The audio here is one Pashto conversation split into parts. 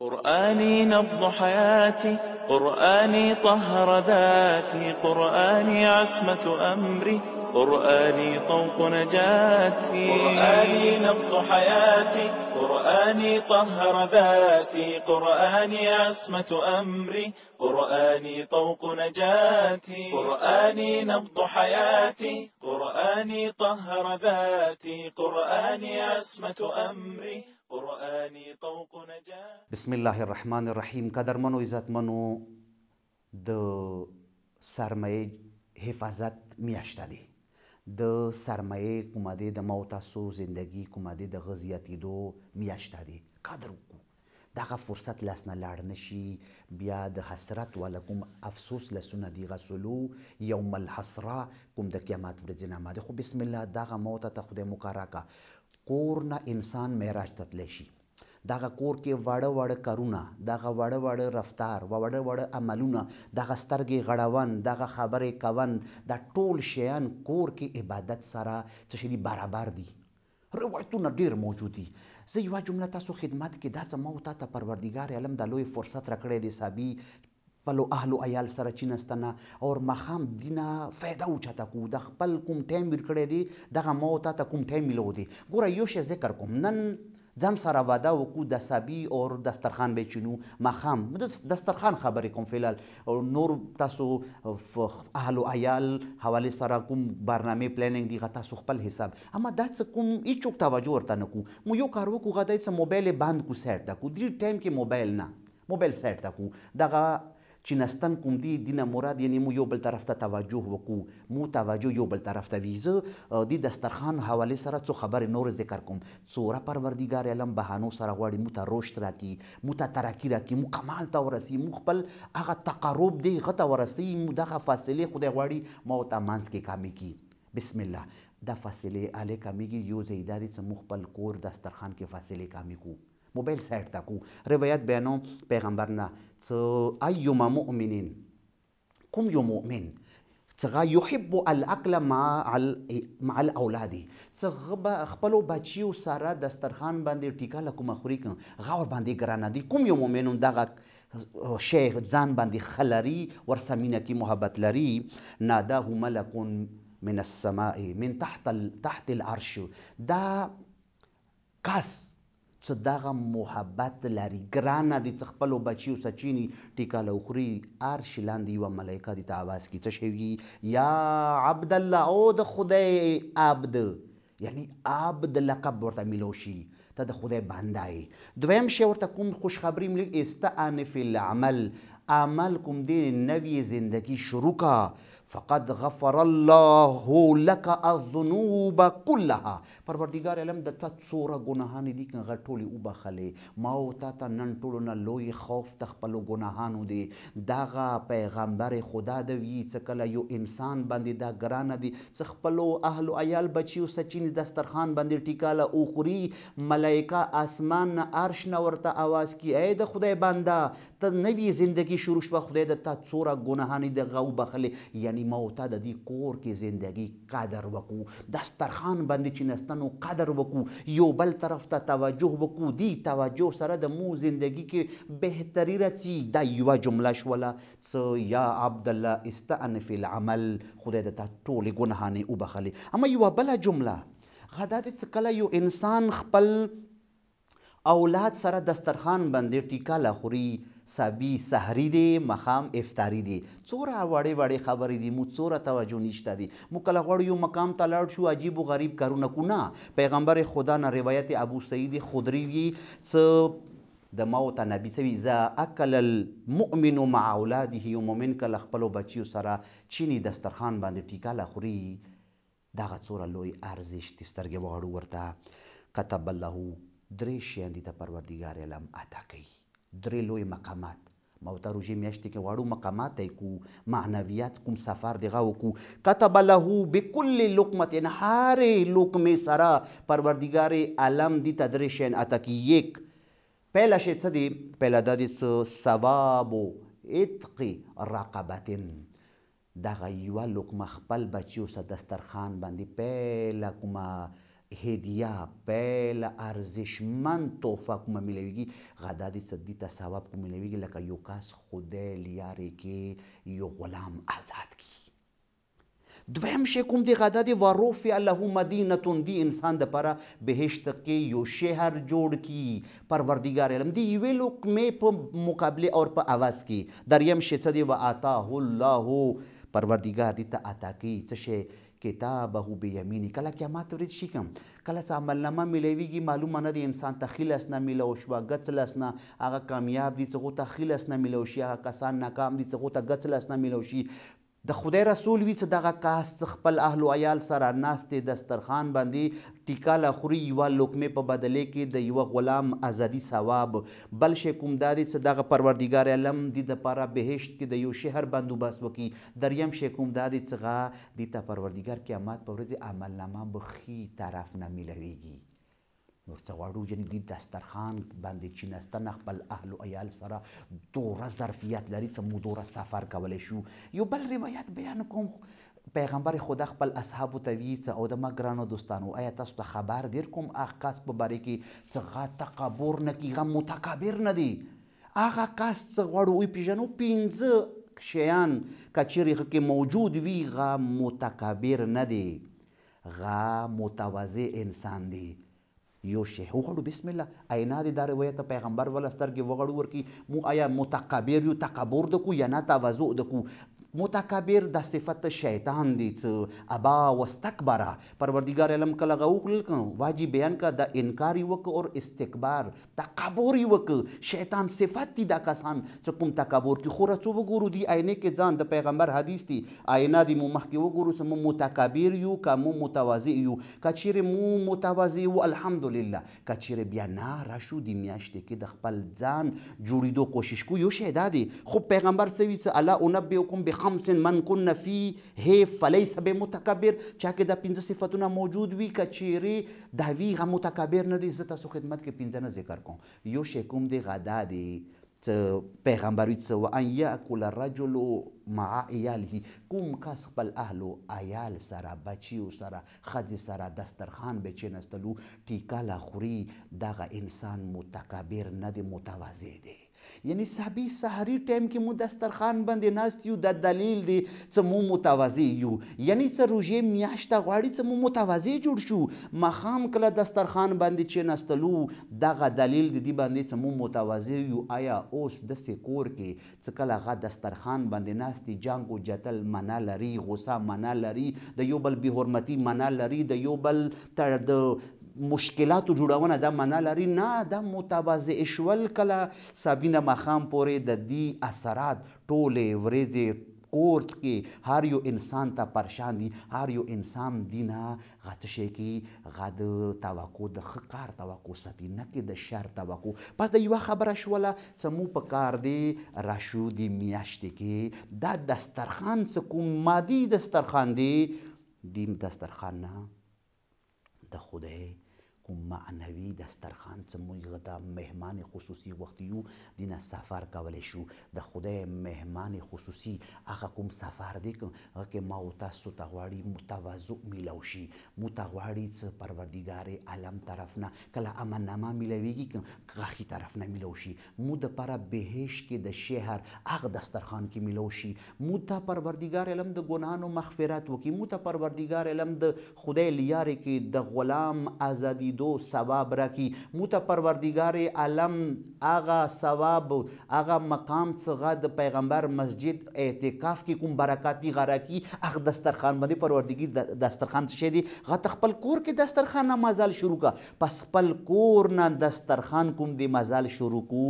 قرآني نبض حياتي قرآني طهر ذاتي قرآني عصمة أمري قرآني طوق نجاتي قرآني نبض حياتي قرآني طهر ذاتي قرآني عصمة أمري قرآني طوق نجاتي قرآني نبض حياتي قرآني طهر ذاتي قرآني عصمة أمري قرآني طوق نجاتي بسم الله الرحمن الرحيم قدر منو إزات منو دو سرمي حفاظت میاشتدی د سرمایه کومدی د موت سو زندگی کومدی د غزیاتیدو میاشته دی قدر وکړو دغه فرصت لاس نه لاړ نشي بیا د حسرت ولکم افسوس لسونه دی غسلو یوم الحسره کوم د قیامت ورځ نه ماده خو بسم الله دغه موت ته خدای مقرره کا قور نه انسان معراج ته تلشي دغه کور کې واړه واړه کارونه دغه واړه واړه رفتار واړه واړه عملونه دغه سترګې غړون دغه خبرې کون دا ټول شیان کور کې عبادت سره څه شي برابر دي روایتونه ډیر موجود دي زه یو جمله تاسو خدمت کې دا څه مو ته پروردگار علم د لوی فرصت راکړې دي سابي خپل اهل او عیال سره چینستنه او مخام دینه فایده اوچته کو د خپل کوم ټایم ورکړی دی دغه مو ته کوم ټایم ملو دی ګوره یو شی ذکر کوم نن ځم سره واده وکړو د سبي او دسترخوان به چینو مخام دسترخوان خبرې کوم فلال او نور تاسو اهل او عیال حواله سره کوم برنامه پلانینګ دی تاسو خپل حساب اما دا څه کوم هیڅوک توجه ورته نه کو مو یو کار وکړو غدا یې موبایل بند کو سیټ دا کو ډیر ټایم کې موبایل نه موبایل سیټ دا کو دغه چې نستن کوم دی دینه مراد یعنی مو یو بل طرف ته توجه وکړو مو توجه یو بل طرف ته ویزه د دسترخوان حواله سره څو خبر نور ذکر کوم څوره پروردگار علم بهانو سره غواړي مو ته روشت راکی مو ته ترقی راکی مو کمال ته ورسی مو خپل هغه تقرب دی غته ورسی مو دغه فاصله خدای غواړي مو ته مانس کې کامې کی بسم الله دا فاصله اله کمیږي یو زیداري چې مخ خپل کور دسترخوان کې فاصله کامی کو موبایل سایت تکو روایت بیانو پیغمبرنا چې ايما مؤمنين کوم یو مؤمن څنګه يحب الاكل مع مع الاولاد څنګه خپل بچیو سره دسترخوان باندې ټیکا لکه مخوري کن غور باندې ګران دي کوم یو مؤمن دغه شیخ ځان باندې خلری ورسمینه کی محبت لري ناداه ملک من السماء من تحت تحت العرش دا کاس څه دغه محبت لري ګرانه دي څه خپلو بچیو سچینی ټیکا له وخوري هر شي لاندې یوه ملایکه دي ته اواز کي څه شوي یا عبدالله او د خدای عبد یعنی عبد لقب ورته میلو شي ته د خدای بنده دویم شی ورته کوم خوشخبري ملي است ان فی العمل عمل کوم دی نوی زندگی شروع کا فقد غفر الله لك الذنوب كلها پروردگار علم د تا څوره ګناهان دي کغه ټولي او بخلې ما او تا ته نن ټولو نه لوی خوف تخپلو ګناهانو دي داغه پیغمبر خدا د وی څه کله یو انسان باندې دا ګرانه دي څه خپلو اهل او عیال بچیو سچین دسترخوان باندې ټیکاله او خوري ملائکه اسمان نه عرش نه ورته आवाज کی اې د خدای بنده ته نوی زندگی شروع شوه خدای د تا څوره ګناهانې د غو بخلې یعنی ما او تا د دې کور کې زندگی قدر وکړو دسترخان باندې چې نستنو قدر وکړو یو بل طرف ته توجه وکړو دې توجه سره د مو زندگی کې بهتري راځي دا یوه جمله شوله څه یا عبدالله استأنف العمل خدای د تا ټولې ګناهانې وبخلې اما یوه بله جمله غدا دې چې کله یو انسان خپل اولاد سره دسترخوان باندې ټیکا لا خوري سبی سحری دی مخام افطاری دی څوره وړې وړې خبرې دي مو څوره توجه نشته دي مو کله غواړو یو مقام ته لاړ شو عجیب او غریب کارونه کو نه پیغمبر خدا نه روایت ابو سعید خدری څه د موت نبی سوي ز اکل المؤمن مع اولاده یو مؤمن کله خپل بچیو سره چینی دسترخوان باندې ټیکا لا خوري دغه څوره لوی ارزښت د سترګې وغړو ورته كتب الله درې شیان دي ته پروردګار علم عطا کوي درې لوی مقامات ما او تروجې میاشتې کې واړو مقامات دی کو معنویات کوم سفر دغه وکړو کتب له بكل لقمه هر لقمې سره پروردګار عالم دی تدریشن اته کې یک پهلا شی څه دی پهلا د دې ثواب اتق رقبتن دغه یو لقمه خپل بچیو سره دسترخوان باندې پهلا کومه هدیه پیل ارزشمند تحفه کومه میلویږي غدا دې صدې ته ثواب کوم میلویږي لکه یو کس خدای لیارې کې یو غلام آزاد کی دویم شی کوم دی غدا دی وروف الله مدینه دی انسان د پره بهشت کې یو شهر جوړ کی پروردگار علم دی یو لقمه په مقابله اور په आवाज کې دریم شی څه دی و آتاه الله پروردگار دی ته عطا کی څه شی کتابه بیمینی کله قیامت ورځ شي کوم کله چې عملنامه ملويږي معلومه نه دی انسان تخیل اسنه ملو شو غتل اسنه هغه کامیاب دي چې غو تخیل اسنه ملو شي هغه کسان ناکام دي چې غو ته غتل اسنه ملو شي د خدای رسول وی چې دغه کاس خپل اهل او عیال سره ناستې دسترخوان باندې ټیکا لا خوري یو لوکمه په بدلې کې د یو غلام ازادي ثواب بل شي کوم دادی چې دغه پروردګار علم دی د پاره بهشت کې د یو شهر بندوبست وکي دریم شي کوم دادی چې غا د تا پروردګار قیامت پر ورځ عمل نامه بخي طرف نه ملويږي نو څه غواړو یعنې دوی دسترخان باندې چې نستنه خپل اهل و عیال سره دوره ظرفیت لري څه مو دوره سفر کولی شو یو بل روایت بیان کوم پیغمبر خدا خپل اصحابو ته وی څه او د ما ګرانو دوستانو آیا تاسو ته خبر ګیر کوم هغه کس په باره کې څه غا تکبر نه کی غا متکبر نه دی هغه کس څه غواړو وی پیژنو پنځه شیان کچېرې کې موجود وی غا متکبر نه دی غا متواضع انسان دی یو شی وغړو بسم الله اینا دې دا روایت پیغمبر ول سترګې وغړو ورکی مو آیا متکبر یو تکبر دکو یا نه تواضع دکو متکبر د صفت شیطان دی چې ابا واستكبر پروردگار علم کله غوخل واجب بیان کا د انکار وک او استکبار تکبر وک شیطان صفت دی د کسان چې کوم تکبر کی خوره څو وګورو دی آینه کې ځان د پیغمبر حدیث دی آینه دی مو مخ کې وګورو چې مو متکبر یو کا مو متواضع یو کچیر مو متواضع او الحمدلله کچیر بیا نه راشو دی میاشتې کې د خپل ځان جوړیدو کوشش کو یو شی دی خو پیغمبر سوي چې الله انبئکم خمس من کن فی هیف فلیس به متکبر چا کې دا پنځه صفاتونه موجود وي که چیرې دا وی هغه متکبر نه دی زه تاسو خدمت کې پنځه نه ذکر کوم یو شی کوم دی غدا دی ته پیغمبر ویته و ان یاکل الرجل مع عیاله کوم کس خپل اهل او عیال سره بچیو سره خځې سره دسترخوان به چینستلو ټیکاله خوري دغه انسان متکبر نه دی متواضع دی یعنی سابی سحری ټایم کې مو دسترخوان باندې ناست یو دا دلیل دی چې مو متوازی یو یعنی څه روژې میاشته غواړي چې مو متوازی جوړ شو ماښام کله دسترخوان باندې کېناستلو دغه دلیل د دې باندې چې مو متوازی یو آیا اوس داسې کور کې چې کله هغه دسترخوان باندې ناستي جانګو جتل معنا لري غوسه معنا لري د یو بل بې حرمتي معنا لري د یو بل د مشکلاتو جوړونه دا معنا لري نه دا متوازی شول کله سابینه مخام پورې د دې اثرات ټولې ورځې اورت کې هر یو انسان ته پرشان دي هر یو انسان دینه غڅ شي کې غد توقع د خکار توقع ساتي نه کې د شر توقع پس د یو خبره شوله سمو په کار دی راشو دی میاشت کې دا دسترخوان څه کوم مادي دسترخوان دی دیم دسترخوان نه د خدای معنوي دسترخوان څه موږ د مهمان خصوصي وختیو دینه سفر کولی شو د خدای مهمان خصوصي هغه کوم سفر دی هغه کې ما او تاسو ته غواړي متواضع میلو شي مو ته غواړي څه پروردګار عالم طرف نه کله امن نامه میلويږي کاخي طرف نه میلو شي مو د پر بهش کې د شهر هغه دسترخوان کې میلو شي مو ته پروردګار علم د ګناهونو مغفرت وکي مو ته پروردګار علم د خدای لیارې کې د غلام ازادي کېدو ثواب راکړي مو ته پروردګار عالم هغه ثواب هغه مقام څخه د پیغمبر مسجد اعتکاف کې کوم برکاتی غره کې هغه دسترخوان باندې پروردګي دسترخوان څه دی غته خپل کور کې دسترخوان مازال شروع کا پس خپل کور نه دسترخوان کوم دی مازال شروع کو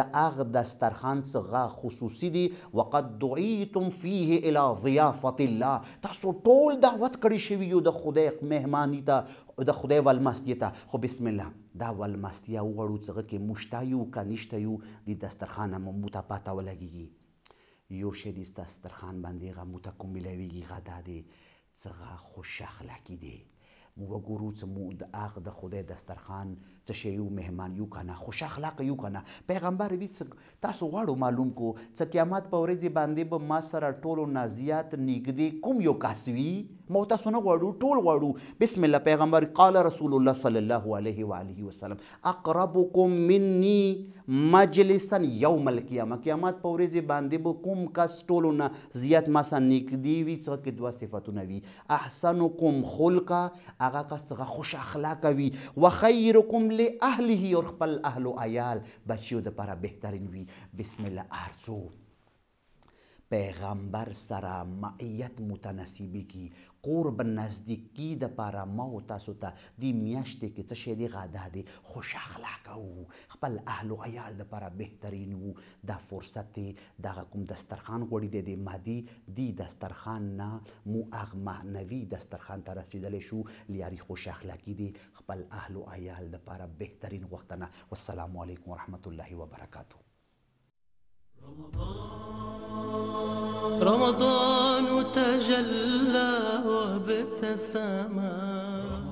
د هغه دسترخوان څخه خصوصي دی وقد دعیتم فيه الى ضیافه الله تاسو ټول دعوت کړی شوی یو د خدای مهمانی ته د خدای والماستیه ته خو بسم الله دا والماستیه وغواړو څه کې موشته یو که نشته یو د دسترخانه مو مو ته پاته ولګېږي یو شی د دسترخان باندې هغه مو ته کوم ملاویږي هغه دا دی څه خوش اخلاقي دی موږ وګورو څه مو د اغ د خدای دسترخان څه شی یو مهمان یو کنه خوش اخلاق یو کنه پیغمبر وی تاسو غواړو معلوم کو چې قیامت په ورځ باندې به با ما سره ټولو نازیات نږدې کوم یو کاسوي مو تاسو نه غواړو ټول غواړو بسم الله پیغمبر قال رسول الله صلی الله علیه و آله وسلم اقربکم مني مجلسا یوم القیامه قیامت په ورځ باندې به با کوم کس ټولو نه زیات ما سره نږدې وي څه کې دوه صفاتونه وي احسنکم خلقا هغه کس هغه خوش اخلاق وي وخیرکم li ahlihi ور خپل اهل او عیال بچیو د لپاره بهترین وي بسم الله ارزو پیغمبر سره معیت متناسبی کی قرب نزدیکی د پاره ما او تاسو ته د میاشتې کې څه شی دی غاده دی خوش اخلاق او خپل اهل او عیال د پاره بهترین وو دا فرصت دی دغه کوم دسترخوان غوړي دی د مادي دی دسترخوان نه مو اغما نوی دسترخوان ته رسیدلی شو لیاري خوش اخلاقی دی خپل اهل او عیال د پاره بهترین وختنه والسلام علیکم ورحمت الله وبرکاته رمضان رمضان تجلى وابتسم